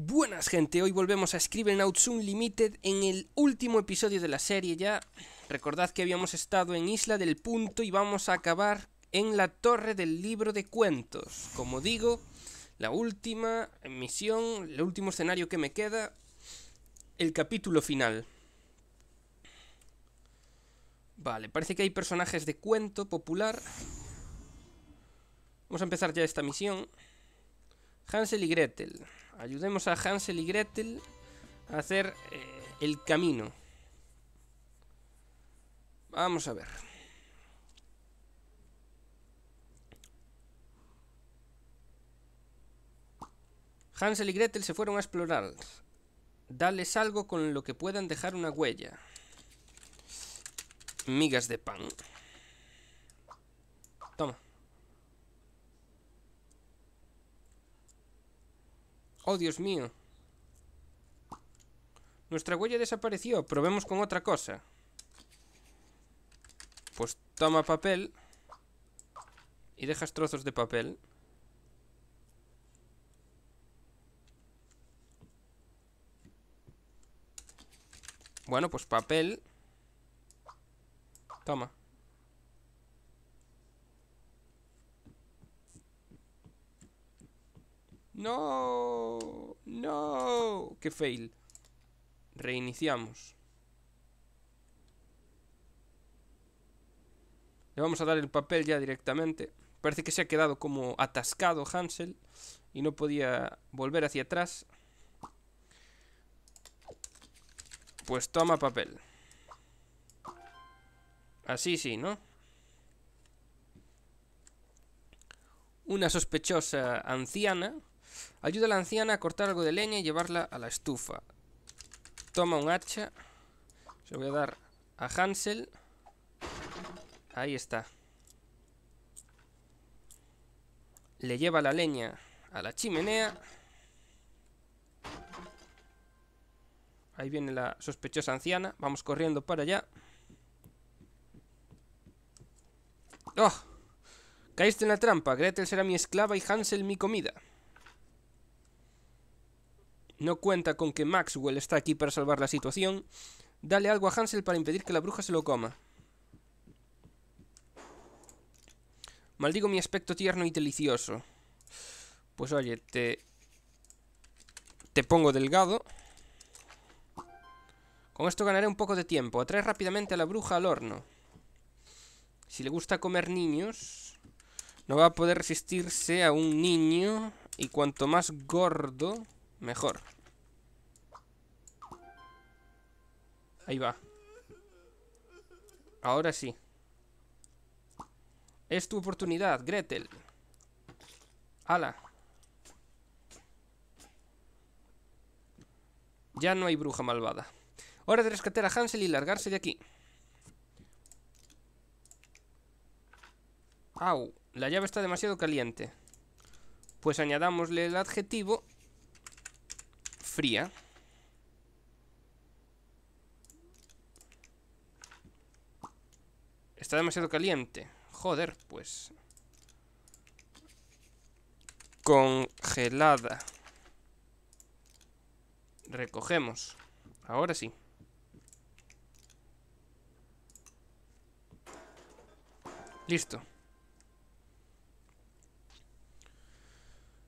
Buenas gente, hoy volvemos a Scribblenauts Unlimited Limited en el último episodio de la serie ya. Recordad que habíamos estado en Isla del Punto y vamos a acabar en la Torre del Libro de Cuentos. Como digo, la última misión, el último escenario que me queda, el capítulo final. Vale, parece que hay personajes de cuento popular. Vamos a empezar ya esta misión. Hansel y Gretel. Ayudemos a Hansel y Gretel a hacer eh, el camino. Vamos a ver. Hansel y Gretel se fueron a explorar. Dales algo con lo que puedan dejar una huella. Migas de pan. Toma. ¡Oh, Dios mío! Nuestra huella desapareció. Probemos con otra cosa. Pues toma papel. Y dejas trozos de papel. Bueno, pues papel. Toma. No, no, que fail. Reiniciamos. Le vamos a dar el papel ya directamente. Parece que se ha quedado como atascado Hansel y no podía volver hacia atrás. Pues toma papel. Así sí, ¿no? Una sospechosa anciana Ayuda a la anciana a cortar algo de leña y llevarla a la estufa. Toma un hacha. Se lo voy a dar a Hansel. Ahí está. Le lleva la leña a la chimenea. Ahí viene la sospechosa anciana. Vamos corriendo para allá. ¡Oh! Caíste en la trampa. Gretel será mi esclava y Hansel mi comida no cuenta con que Maxwell está aquí para salvar la situación, dale algo a Hansel para impedir que la bruja se lo coma. Maldigo mi aspecto tierno y delicioso. Pues oye, te... Te pongo delgado. Con esto ganaré un poco de tiempo. Atrae rápidamente a la bruja al horno. Si le gusta comer niños... No va a poder resistirse a un niño. Y cuanto más gordo... Mejor. Ahí va. Ahora sí. Es tu oportunidad, Gretel. Ala. Ya no hay bruja malvada. Hora de rescatar a Hansel y largarse de aquí. Au, la llave está demasiado caliente. Pues añadámosle el adjetivo Está demasiado caliente. Joder, pues. Congelada. Recogemos. Ahora sí. Listo.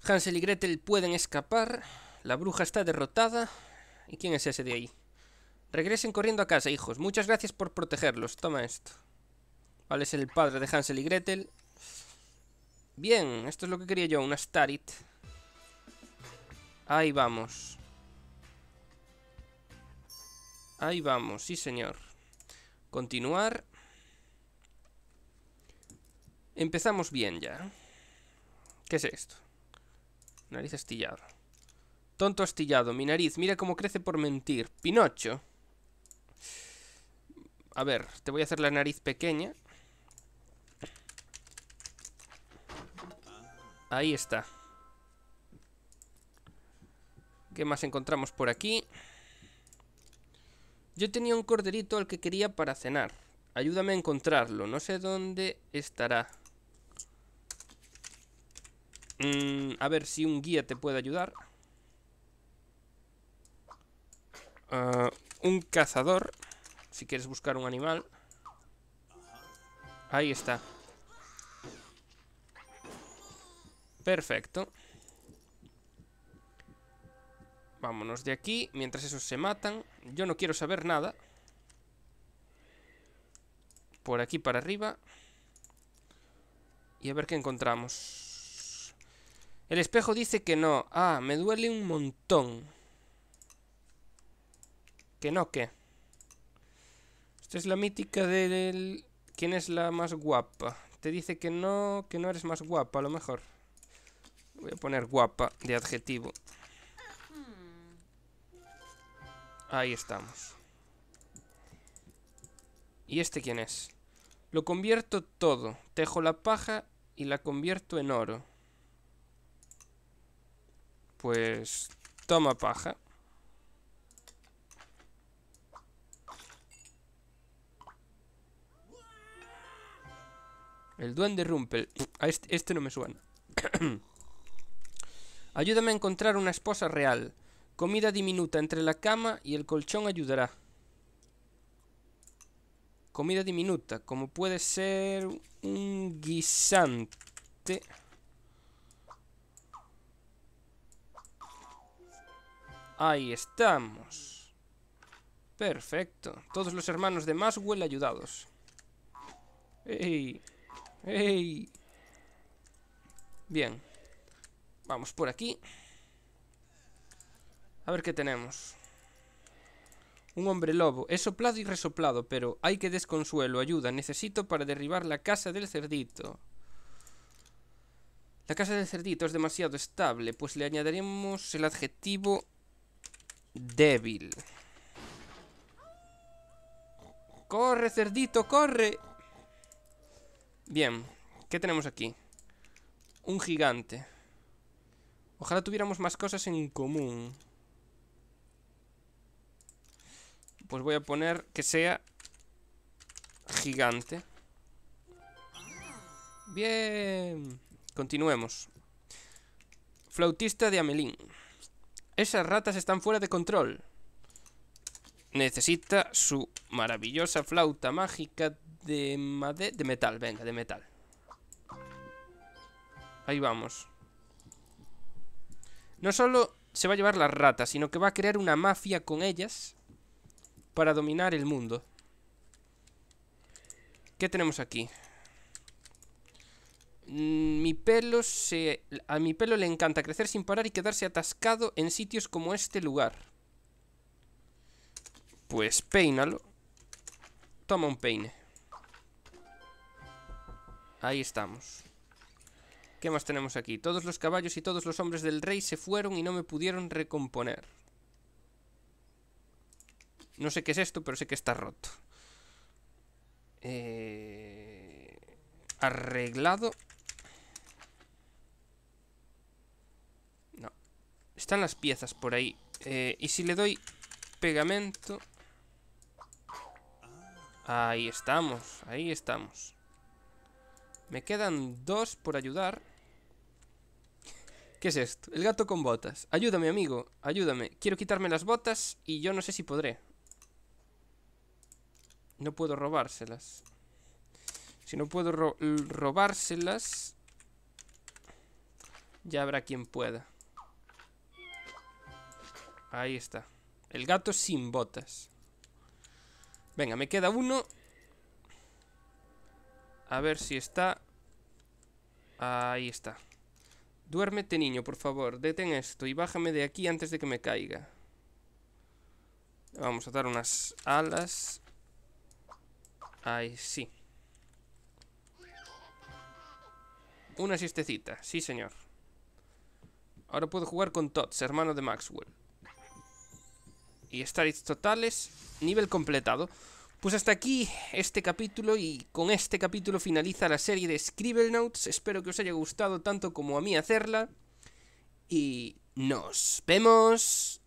Hansel y Gretel pueden escapar. La bruja está derrotada. ¿Y quién es ese de ahí? Regresen corriendo a casa, hijos. Muchas gracias por protegerlos. Toma esto. Vale, es el padre de Hansel y Gretel. Bien, esto es lo que quería yo, una Starit. Ahí vamos. Ahí vamos, sí señor. Continuar. Empezamos bien ya. ¿Qué es esto? Nariz astillada. Tonto astillado, mi nariz, mira cómo crece por mentir. Pinocho. A ver, te voy a hacer la nariz pequeña. Ahí está. ¿Qué más encontramos por aquí? Yo tenía un corderito al que quería para cenar. Ayúdame a encontrarlo. No sé dónde estará. Mm, a ver si un guía te puede ayudar. Ah, un cazador. Si quieres buscar un animal. Ahí está. Perfecto. Vámonos de aquí. Mientras esos se matan. Yo no quiero saber nada. Por aquí para arriba. Y a ver qué encontramos. El espejo dice que no. Ah, me duele un montón. Que no, que. Esta es la mítica del... ¿Quién es la más guapa? Te dice que no, que no eres más guapa, a lo mejor. Voy a poner guapa de adjetivo. Ahí estamos. ¿Y este quién es? Lo convierto todo. Tejo la paja y la convierto en oro. Pues... Toma paja. El duende Rumpel. A este, este, no me suena. Ayúdame a encontrar una esposa real. Comida diminuta entre la cama y el colchón ayudará. Comida diminuta, como puede ser un guisante. Ahí estamos. Perfecto. Todos los hermanos de Maswell ayudados. ¡Ey! ¡Ey! Bien. Vamos por aquí. A ver qué tenemos. Un hombre lobo. He soplado y resoplado, pero hay que desconsuelo. Ayuda, necesito para derribar la casa del cerdito. La casa del cerdito es demasiado estable, pues le añadiremos el adjetivo débil. ¡Corre, cerdito, corre! Bien, ¿qué tenemos aquí? Un gigante Ojalá tuviéramos más cosas en común Pues voy a poner que sea Gigante Bien Continuemos Flautista de Amelín Esas ratas están fuera de control Necesita su maravillosa flauta mágica de De metal, venga, de metal. Ahí vamos. No solo se va a llevar las ratas, sino que va a crear una mafia con ellas para dominar el mundo. ¿Qué tenemos aquí? Mm, mi pelo se... A mi pelo le encanta crecer sin parar y quedarse atascado en sitios como este lugar. Pues peínalo. Toma un peine. Ahí estamos. ¿Qué más tenemos aquí? Todos los caballos y todos los hombres del rey se fueron y no me pudieron recomponer. No sé qué es esto, pero sé que está roto. Eh, arreglado. No. Están las piezas por ahí. Eh, y si le doy pegamento... Ahí estamos, ahí estamos. Me quedan dos por ayudar. ¿Qué es esto? El gato con botas. Ayúdame, amigo. Ayúdame. Quiero quitarme las botas y yo no sé si podré. No puedo robárselas. Si no puedo robárselas... Ya habrá quien pueda. Ahí está. El gato sin botas. Venga, me queda uno a ver si está... Ahí está. Duérmete, niño, por favor. Detén esto y bájame de aquí antes de que me caiga. Vamos a dar unas alas. Ahí sí. Una siestecita, sí señor. Ahora puedo jugar con Tots, hermano de Maxwell. Y stats totales, nivel completado. Pues hasta aquí este capítulo y con este capítulo finaliza la serie de Scribble Notes. Espero que os haya gustado tanto como a mí hacerla. Y nos vemos